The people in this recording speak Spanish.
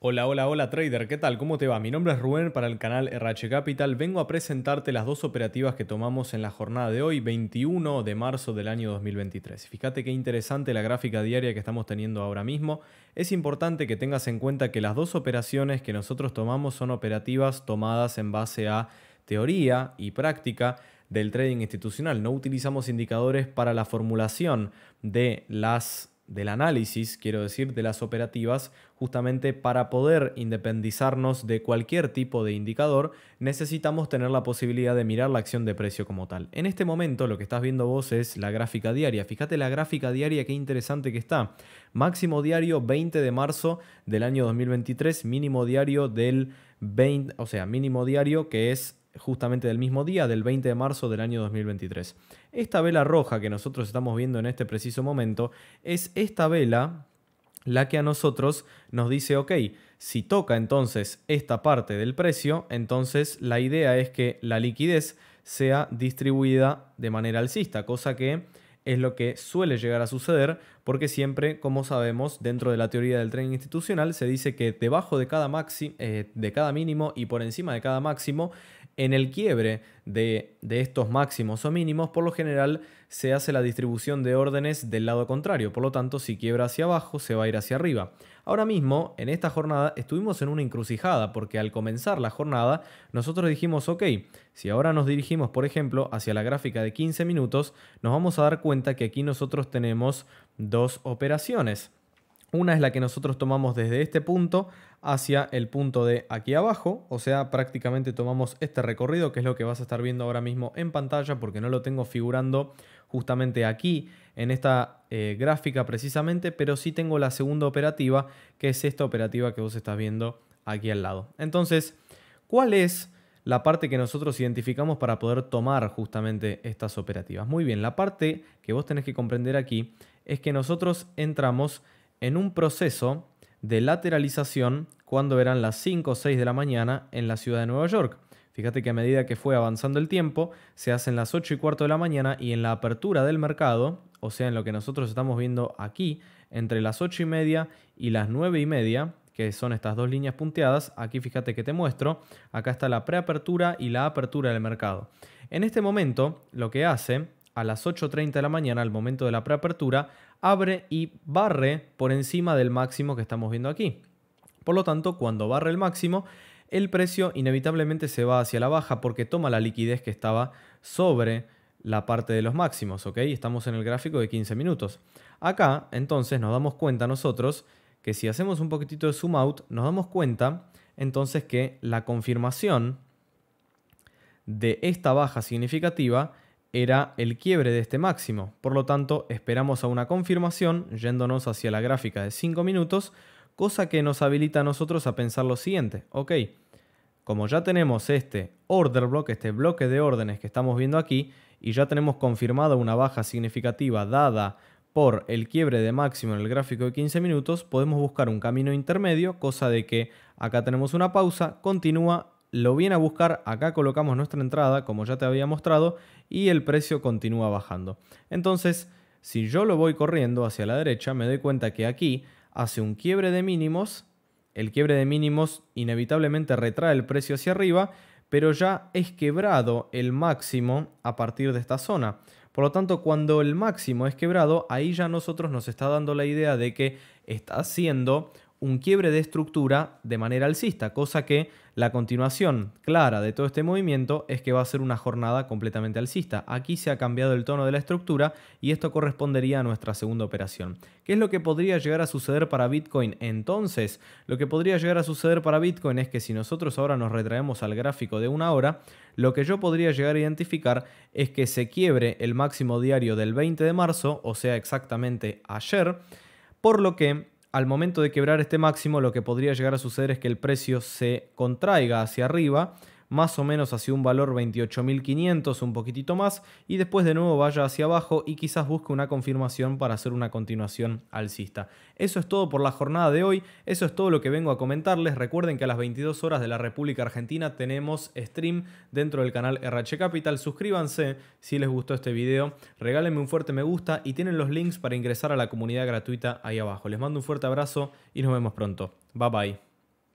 Hola, hola, hola trader, ¿qué tal? ¿Cómo te va? Mi nombre es Rubén para el canal RH Capital. Vengo a presentarte las dos operativas que tomamos en la jornada de hoy, 21 de marzo del año 2023. Fíjate qué interesante la gráfica diaria que estamos teniendo ahora mismo. Es importante que tengas en cuenta que las dos operaciones que nosotros tomamos son operativas tomadas en base a teoría y práctica del trading institucional. No utilizamos indicadores para la formulación de las del análisis, quiero decir, de las operativas, justamente para poder independizarnos de cualquier tipo de indicador, necesitamos tener la posibilidad de mirar la acción de precio como tal. En este momento lo que estás viendo vos es la gráfica diaria. Fíjate la gráfica diaria, qué interesante que está. Máximo diario 20 de marzo del año 2023, mínimo diario del 20, o sea, mínimo diario que es justamente del mismo día, del 20 de marzo del año 2023. Esta vela roja que nosotros estamos viendo en este preciso momento es esta vela la que a nosotros nos dice, ok, si toca entonces esta parte del precio, entonces la idea es que la liquidez sea distribuida de manera alcista, cosa que es lo que suele llegar a suceder porque siempre, como sabemos, dentro de la teoría del tren institucional se dice que debajo de cada, eh, de cada mínimo y por encima de cada máximo, en el quiebre de, de, estos máximos o mínimos, por lo general se hace la distribución de órdenes del lado contrario. Por lo tanto, si quiebra hacia abajo, se va a ir hacia arriba. Ahora mismo, en esta jornada, estuvimos en una encrucijada, porque al comenzar la jornada, nosotros dijimos, ok, si ahora nos dirigimos, por ejemplo, hacia la gráfica de 15 minutos, nos vamos a dar cuenta que aquí nosotros tenemos dos operaciones. Una es la que nosotros tomamos desde este punto hacia el punto de aquí abajo, o sea, prácticamente tomamos este recorrido, que es lo que vas a estar viendo ahora mismo en pantalla, porque no lo tengo figurando justamente aquí en esta eh, gráfica precisamente, pero sí tengo la segunda operativa, que es esta operativa que vos estás viendo aquí al lado. Entonces, ¿cuál es la parte que nosotros identificamos para poder tomar justamente estas operativas. Muy bien, la parte que vos tenés que comprender aquí es que nosotros entramos en un proceso de lateralización cuando eran las 5 o 6 de la mañana en la ciudad de Nueva York. Fíjate que a medida que fue avanzando el tiempo, se hacen las 8 y cuarto de la mañana y en la apertura del mercado, o sea, en lo que nosotros estamos viendo aquí, entre las 8 y media y las 9 y media, que son estas dos líneas punteadas. Aquí fíjate que te muestro. Acá está la preapertura y la apertura del mercado. En este momento, lo que hace a las 8.30 de la mañana, al momento de la preapertura, abre y barre por encima del máximo que estamos viendo aquí. Por lo tanto, cuando barre el máximo, el precio inevitablemente se va hacia la baja porque toma la liquidez que estaba sobre la parte de los máximos, ¿ok? Estamos en el gráfico de 15 minutos. Acá, entonces, nos damos cuenta nosotros que si hacemos un poquitito de zoom out, nos damos cuenta entonces que la confirmación de esta baja significativa era el quiebre de este máximo. Por lo tanto, esperamos a una confirmación yéndonos hacia la gráfica de 5 minutos, cosa que nos habilita a nosotros a pensar lo siguiente. Ok, como ya tenemos este order block, este bloque de órdenes que estamos viendo aquí, y ya tenemos confirmada una baja significativa dada por el quiebre de máximo en el gráfico de 15 minutos, podemos buscar un camino intermedio, cosa de que acá tenemos una pausa, continúa, lo viene a buscar, acá colocamos nuestra entrada, como ya te había mostrado, y el precio continúa bajando. Entonces, si yo lo voy corriendo hacia la derecha, me doy cuenta que aquí hace un quiebre de mínimos, el quiebre de mínimos inevitablemente retrae el precio hacia arriba, pero ya es quebrado el máximo a partir de esta zona. Por lo tanto, cuando el máximo es quebrado, ahí ya nosotros nos está dando la idea de que está haciendo un quiebre de estructura de manera alcista, cosa que la continuación clara de todo este movimiento es que va a ser una jornada completamente alcista. Aquí se ha cambiado el tono de la estructura y esto correspondería a nuestra segunda operación. ¿Qué es lo que podría llegar a suceder para Bitcoin entonces? Lo que podría llegar a suceder para Bitcoin es que si nosotros ahora nos retraemos al gráfico de una hora, lo que yo podría llegar a identificar es que se quiebre el máximo diario del 20 de marzo, o sea exactamente ayer, por lo que al momento de quebrar este máximo lo que podría llegar a suceder es que el precio se contraiga hacia arriba más o menos hacia un valor 28.500, un poquitito más, y después de nuevo vaya hacia abajo y quizás busque una confirmación para hacer una continuación alcista. Eso es todo por la jornada de hoy, eso es todo lo que vengo a comentarles. Recuerden que a las 22 horas de la República Argentina tenemos stream dentro del canal RH Capital. Suscríbanse si les gustó este video, regálenme un fuerte me gusta y tienen los links para ingresar a la comunidad gratuita ahí abajo. Les mando un fuerte abrazo y nos vemos pronto. Bye bye.